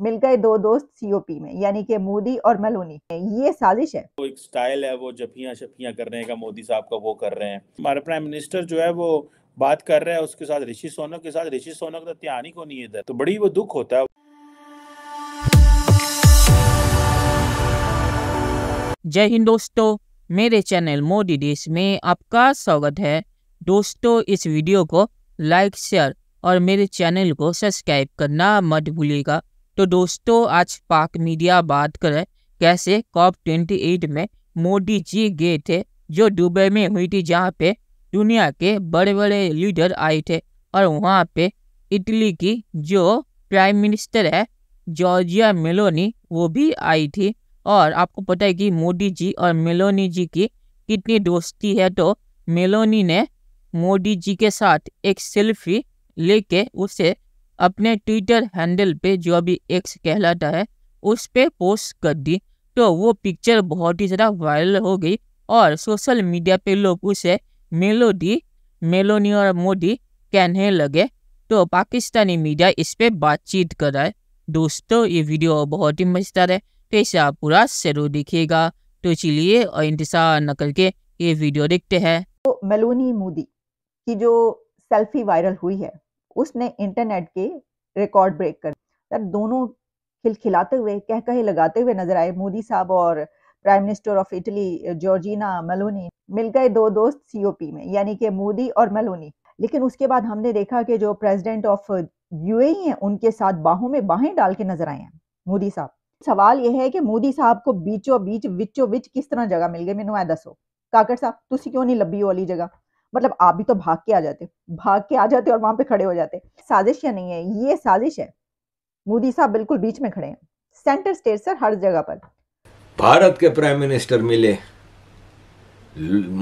मिल गए दो दोस्त सीओपी में यानी कि मोदी और मलोनी ये साजिश है वो एक स्टाइल है वो जफियां शफियां करने का मोदी साहब का वो कर रहे हैं हमारे प्राइम मिनिस्टर जो है वो बात कर रहे हैं उसके साथ ऋषि सोनक के साथ ऋषि सोनक तो ध्यान ही को नहीं इधर तो बड़ी वो दुख होता है जय हिंद दोस्तों मेरे चैनल मोदी देश में आपका स्वागत है दोस्तों इस वीडियो को लाइक शेयर और मेरे चैनल को सब्सक्राइब करना मत भूलिएगा तो दोस्तों आज पाक मीडिया बात करें कैसे कॉप ट्वेंटी एट में मोदी जी गए थे जो दुबई में हुई थी जहाँ पे दुनिया के बड़े बड़े लीडर आए थे और वहाँ पे इटली की जो प्राइम मिनिस्टर है जॉर्जिया मेलोनी वो भी आई थी और आपको पता है कि मोदी जी और मेलोनी जी की कितनी दोस्ती है तो मेलोनी ने मोदी जी के साथ एक सेल्फी लेके उसे अपने ट्विटर हैंडल पे जो अभी एक्स कहलाता है उस पर पोस्ट कर दी तो वो पिक्चर बहुत ही ज़्यादा वायरल हो गई और सोशल मीडिया पे लोग उसे मेलोडी मेलोनी और मोदी कहने लगे तो पाकिस्तानी मीडिया इस पर बातचीत कर रहा है दोस्तों ये वीडियो बहुत ही मजेदार है तो इसे आप पूरा जरूर दिखेगा तो चलिए और इंतजार न करके ये वीडियो देखते हैं तो मेलोनी मोदी की जो सेल्फी वायरल हुई है उसने इंटरनेट के रिकॉर्ड ब्रेक कर तब दोनों खिलखिलाते हुए कह कहे लगाते हुए नजर आए मोदी साहब और prime minister of Italy Georgina Meloni मिल गए दो दोस्त सीओपी में यानी कि मोदी और मेलोनी लेकिन उसके बाद हमने देखा कि जो प्रेसिडेंट ऑफ यूएई हैं उनके साथ बाहों में बाहें डाल के नजर आए हैं मोदी साहब सवाल यह है कि मोदी साहब को बीचों बीच विचो विच किस तरह जगह मिल गई मैंने दसो काकर साहब तुम क्यों नहीं लब्बी वाली जगह मतलब आप भी तो भाग के आ जाते भाग के आ जाते और वहां पे खड़े हो जाते साजिश या नहीं है ये साजिश है मोदी साहब बिल्कुल बीच में खड़े हैं सेंटर स्टेज सर हर जगह पर भारत के प्राइम मिनिस्टर मिले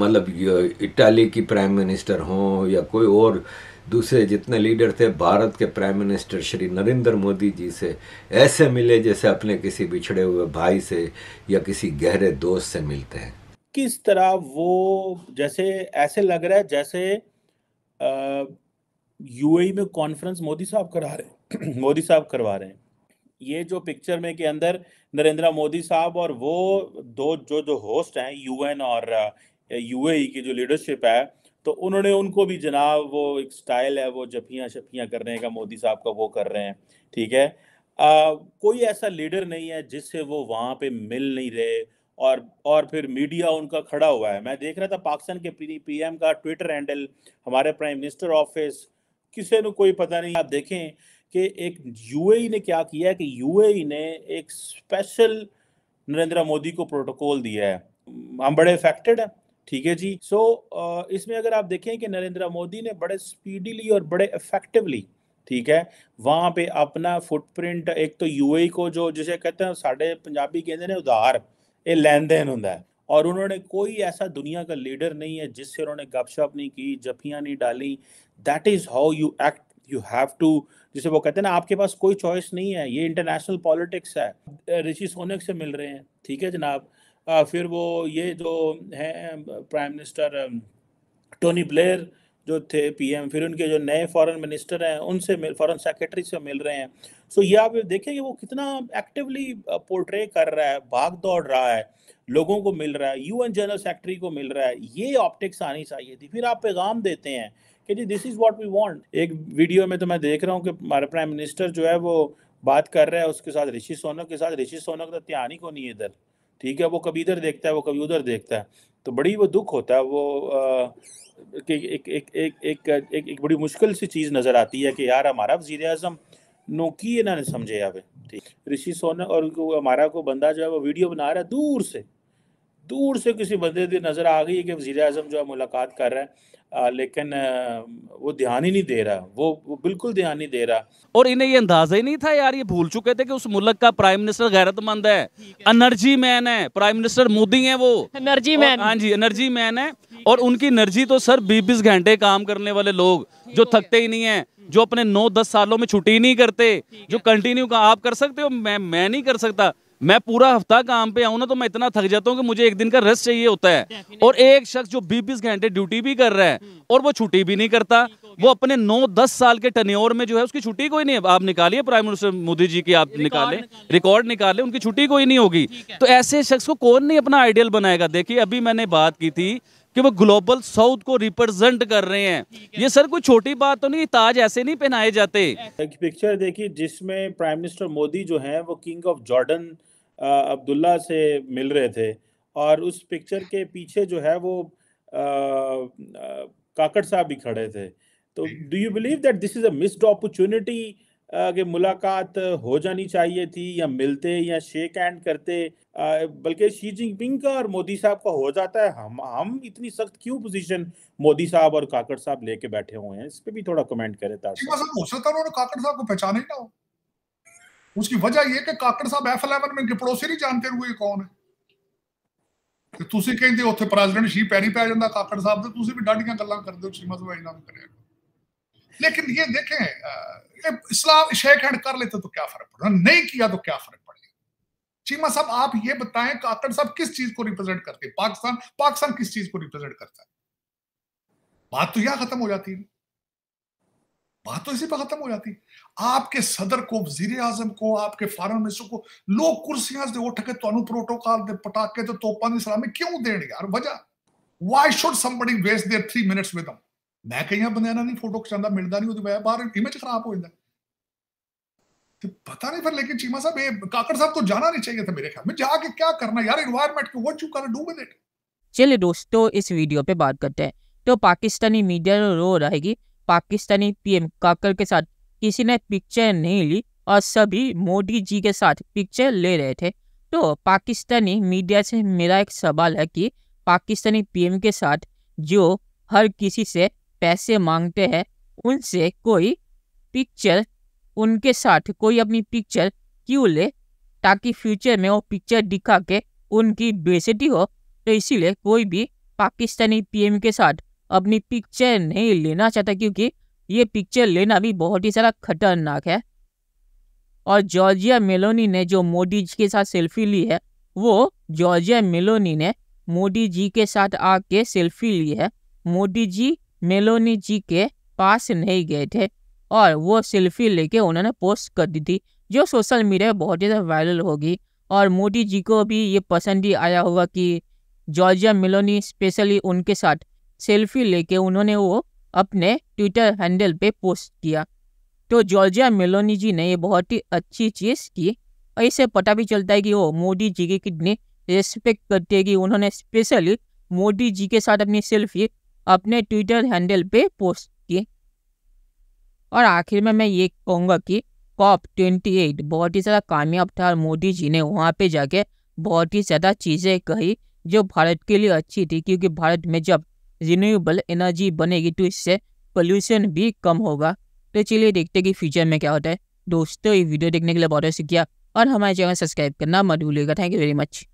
मतलब इटाली की प्राइम मिनिस्टर हो या कोई और दूसरे जितने लीडर थे भारत के प्राइम मिनिस्टर श्री नरेंद्र मोदी जी से ऐसे मिले जैसे अपने किसी बिछड़े हुए भाई से या किसी गहरे दोस्त से मिलते हैं किस तरह वो जैसे ऐसे लग रहा है जैसे यूएई e में कॉन्फ्रेंस मोदी साहब करा रहे हैं मोदी साहब करवा रहे हैं ये जो पिक्चर में के अंदर नरेंद्र मोदी साहब और वो दो जो जो होस्ट हैं यूएन और यूएई e की जो लीडरशिप है तो उन्होंने उनको भी जनाब वो एक स्टाइल है वो जफियाँ शफियाँ करने का मोदी साहब का वो कर रहे हैं ठीक है आ, कोई ऐसा लीडर नहीं है जिससे वो वहाँ पे मिल नहीं रहे और और फिर मीडिया उनका खड़ा हुआ है मैं देख रहा था पाकिस्तान के पी पीएम का ट्विटर हैंडल हमारे प्राइम मिनिस्टर ऑफिस किसी ने कोई पता नहीं आप देखें कि एक यूएई ने क्या किया है कि यूएई ने एक स्पेशल नरेंद्र मोदी को प्रोटोकॉल दिया है हम बड़े अफेक्टेड हैं ठीक है जी सो so, इसमें अगर आप देखें कि नरेंद्र मोदी ने बड़े स्पीडीली और बड़े इफेक्टिवली ठीक है वहाँ पे अपना फुटप्रिंट एक तो यूएई को जो जिसे कहते हैं साढ़े पंजाबी कहते हैं उधार ये लेन देन हों और उन्होंने कोई ऐसा दुनिया का लीडर नहीं है जिससे उन्होंने गपशप नहीं की जफियाँ नहीं डाली that is how you act you have to जिसे वो कहते हैं ना आपके पास कोई चॉइस नहीं है ये इंटरनेशनल पॉलिटिक्स है ऋषि सोनक से मिल रहे हैं ठीक है जनाब फिर वो ये जो है प्राइम मिनिस्टर टोनी ब्लेयर जो थे पीएम फिर उनके जो नए फॉरेन मिनिस्टर हैं उनसे मिल फॉरेन सेक्रेटरी से मिल रहे हैं सो ये आप देखेंगे वो कितना एक्टिवली पोर्ट्रे कर रहा है भाग दौड़ रहा है लोगों को मिल रहा है यूएन जनरल सेक्रेटरी को मिल रहा है ये ऑप्टिक्स आनी चाहिए थी फिर आप पैगाम देते हैं कि जी this is what we want एक वीडियो में तो मैं देख रहा हूँ कि हमारे प्राइम मिनिस्टर जो है वो बात कर रहा है उसके साथ ऋषि सोनक के साथ ऋषि सोनक तो ध्यान ही को नहीं है इधर ठीक है वो कभी इधर देखता है वो कभी उधर देखता है तो बड़ी वो दुख होता है वो आ, कि एक एक एक एक एक एक बड़ी मुश्किल सी चीज़ नज़र आती है कि यार हमारा वजीर अजम नोकी ना ने समझे यहाँ पे ठीक ऋषि सोने और हमारा को बंदा जो है वो वीडियो बना रहा है दूर से दूर से किसी बंदे की नज़र आ गई है कि वजीर अजम जो है मुलाकात कर रहे हैं आ, लेकिन वो ध्यान ही नहीं दे रहा वो, वो बिल्कुल ध्यान नहीं दे रहा और इन्हें ये अंदाजा ही नहीं था यार ये भूल चुके थे कि उस मुल्क का प्राइम मिनिस्टर गैरतमंद है एनर्जी मैन है प्राइम मिनिस्टर मोदी है वो एनर्जी मैन हाँ जी एनर्जी मैन है और उनकी एनर्जी तो सर बीस बीस घंटे काम करने वाले लोग जो थकते ही नहीं है जो अपने नौ दस सालों में छुट्टी नहीं करते जो कंटिन्यू आप कर सकते हो मैं मैं नहीं कर सकता मैं पूरा हफ्ता काम पे आऊँ ना तो मैं इतना थक जाता हूँ कि मुझे एक दिन का रेस्ट चाहिए होता है और एक शख्स जो बीस घंटे ड्यूटी भी कर रहा है हम्म। और वो छुट्टी भी नहीं करता वो अपने नौ दस साल के टनियोर में जो है उसकी छुट्टी कोई नहीं है आप निकालिए प्राइम मिनिस्टर मोदी जी की आप निकाले रिकॉर्ड निकाले उनकी छुट्टी कोई नहीं होगी तो ऐसे शख्स को कौन नहीं अपना आइडियल बनाएगा देखिए अभी मैंने बात की थी कि वो ग्लोबल साउथ को रिप्रेजेंट कर रहे हैं ये सर कोई छोटी बात तो नहीं ताज ऐसे नहीं पहनाए जाते एक पिक्चर देखिए जिसमें प्राइम मिनिस्टर मोदी जो हैं वो किंग ऑफ जॉर्डन अब्दुल्ला से मिल रहे थे और उस पिक्चर के पीछे जो है वो काकड़ साहब भी खड़े थे तो do you believe that this is a missed opportunity कि मुलाकात uh, हो जानी चाहिए थी या मिलते या शेक हैंड करते uh, बल्कि शी जिनपिंग का और मोदी साहब का हो जाता है हम हम इतनी सख्त क्यों पोजीशन मोदी साहब और काकड़ साहब लेके बैठे हुए हैं इस पे भी थोड़ा कमेंट करे था काकड़ साहब को पहचान ही ना उसकी वजह यह कि काकड़ साहब एफ इलेवन में पड़ोसी नहीं जानते हुए कौन है तो ਤੁਸੀਂ ਕਹਿੰਦੇ ਉੱਥੇ ਪ੍ਰੈਜ਼ੀਡੈਂਟ ਸ਼ੀ ਪੈਰੀ ਪੈ ਜਾਂਦਾ ਕਾਕੜ ਸਾਹਿਬ ਤੇ ਤੁਸੀਂ ਵੀ ਡਾਢੀਆਂ ਗੱਲਾਂ ਕਰਦੇ ਹੋ ਸ਼ੀਮਾ ਸਵਾਈ लेकिन ये देखें इस्लाम शेख हैंड कर लेते तो क्या फर्क पड़ा नहीं किया तो क्या फर्क पड़ेगा चीमा साहब आप ये बताएं काकड़ साहब किस चीज को रिप्रेजेंट करते हैं पाकिस्तान पाकिस्तान किस चीज को रिप्रेजेंट करता है बात तो यहां खत्म हो जाती है बात तो इसी पर खत्म हो जाती आपके सदर को वजीर आजम को आपके फॉरन मिनिस्टर को लोग कुर्सियां से उठ के तुम प्रोटोकॉल दे पटाके तो तोपा इस्लामी क्यों देने यार वजह why should somebody waste their three minutes with them ਮੈਂ ਕਈਆਂ ਬੰਦਿਆਂ ਨਾਲ ਨਹੀਂ ਫੋਟੋ ਖਿਚਾਉਂਦਾ ਮਿਲਦਾ ਨਹੀਂ ਉਹਦੀ ਵਜ੍ਹਾ ਬਾਹਰ ਇਮੇਜ ਖਰਾਬ ਹੋ ਜਾਂਦਾ तो पता नहीं फिर लेकिन चीमा साहब ये साहब तो जाना नहीं चाहिए था मेरे ख्याल में जाके क्या करना यार एनवायरमेंट को what you do with it दोस्तों इस वीडियो पे बात करते हैं तो पाकिस्तानी मीडिया रो रहेगी पाकिस्तानी पीएम काकड़ के साथ किसी ने पिक्चर नहीं ली और सभी मोदी जी के साथ पिक्चर ले रहे थे तो पाकिस्तानी मीडिया से मेरा एक सवाल है कि पाकिस्तानी पीएम के साथ जो हर किसी से पैसे मांगते हैं उनसे कोई पिक्चर उनके साथ कोई अपनी पिक्चर क्यों ले ताकि फ्यूचर में वो पिक्चर दिखा के उनकी बेसिटी हो तो इसीलिए कोई भी पाकिस्तानी पीएम के साथ अपनी पिक्चर नहीं लेना चाहता क्योंकि ये पिक्चर लेना भी बहुत ही सारा खतरनाक है और जॉर्जिया मेलोनी ने जो मोदी जी के साथ सेल्फी ली है वो जॉर्जिया मेलोनी ने मोदी जी के साथ आके सेल्फी ली है मोदी जी मेलोनी जी के पास नहीं गए थे और वो सेल्फी लेके उन्होंने पोस्ट कर दी थी जो सोशल मीडिया पर बहुत ज़्यादा वायरल होगी और मोदी जी को भी ये पसंद ही आया होगा कि जॉर्जिया मेलोनी स्पेशली उनके साथ सेल्फी लेके उन्होंने वो अपने ट्विटर हैंडल पे पोस्ट किया तो जॉर्जिया मेलोनी जी ने ये बहुत ही अच्छी चीज़ की ऐसे पता भी चलता है कि वो मोदी जी की कितनी रेस्पेक्ट करती है कि उन्होंने स्पेशली मोदी जी के साथ अपनी सेल्फी अपने ट्विटर हैंडल पे पोस्ट किए और आखिर में मैं ये कहूँगा कि कॉप ट्वेंटी एट बहुत ही ज़्यादा कामयाब था और मोदी जी ने वहाँ पे जाके बहुत ही ज़्यादा चीज़ें कही जो भारत के लिए अच्छी थी क्योंकि भारत में जब रिन्यूएबल एनर्जी बनेगी तो इससे पोल्यूशन भी कम होगा तो चलिए देखते हैं कि फ्यूचर में क्या होता है दोस्तों ये वीडियो देखने के लिए बहुत अच्छी किया और हमारे चैनल सब्सक्राइब करना मत भूलिएगा थैंक यू वेरी मच